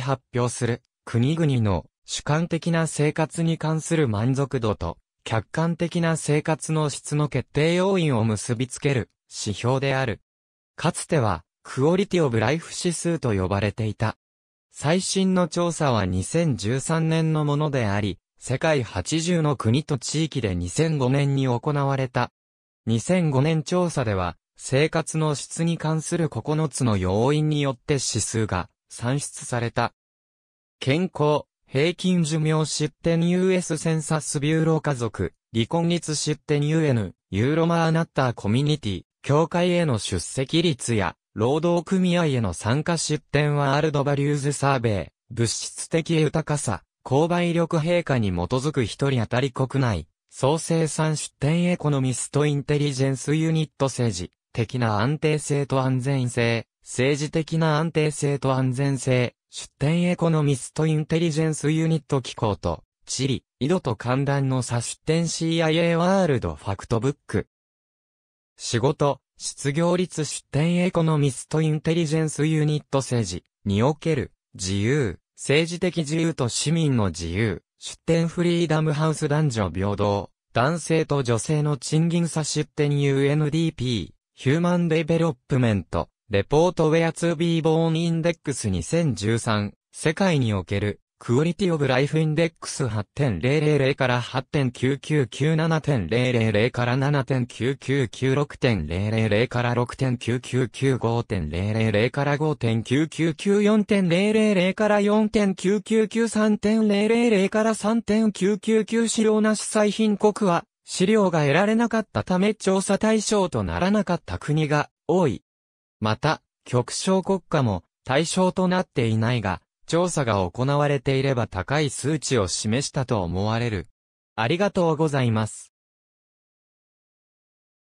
発表する国々の主観的な生活に関する満足度と客観的な生活の質の決定要因を結びつける指標である。かつてはクオリティオブライフ指数と呼ばれていた。最新の調査は2013年のものであり、世界80の国と地域で2005年に行われた。2005年調査では、生活の質に関する9つの要因によって指数が算出された。健康、平均寿命失点 US センサスビューロー家族、離婚率失点 UN、ユーロマーナッターコミュニティ、協会への出席率や、労働組合への参加失点はアルドバリューズサーベイ、物質的豊かさ、購買力陛下に基づく一人当たり国内、総生産出展エコノミストインテリジェンスユニット政治、的な安定性と安全性、政治的な安定性と安全性、出展エコノミストインテリジェンスユニット機構と、地理、井戸と寒暖の差出展 CIA ワールドファクトブック。仕事、失業率出展エコノミストインテリジェンスユニット政治における自由、政治的自由と市民の自由、出展フリーダムハウス男女平等、男性と女性の賃金差出展 UNDP、ヒューマンデベロップメント、レポートウェア 2B ボーンインデックス2013、世界における、クオリティオブライフインデックス8.000から8.9997.000から7.9996.000から6.9995.000から5.9994.000から4.9993.000から3.999資料なし最貧国は、資料が得られなかったため調査対象とならなかった国が多い。また、極小国家も対象となっていないが、調査が行われていれば高い数値を示したと思われる。ありがとうございます。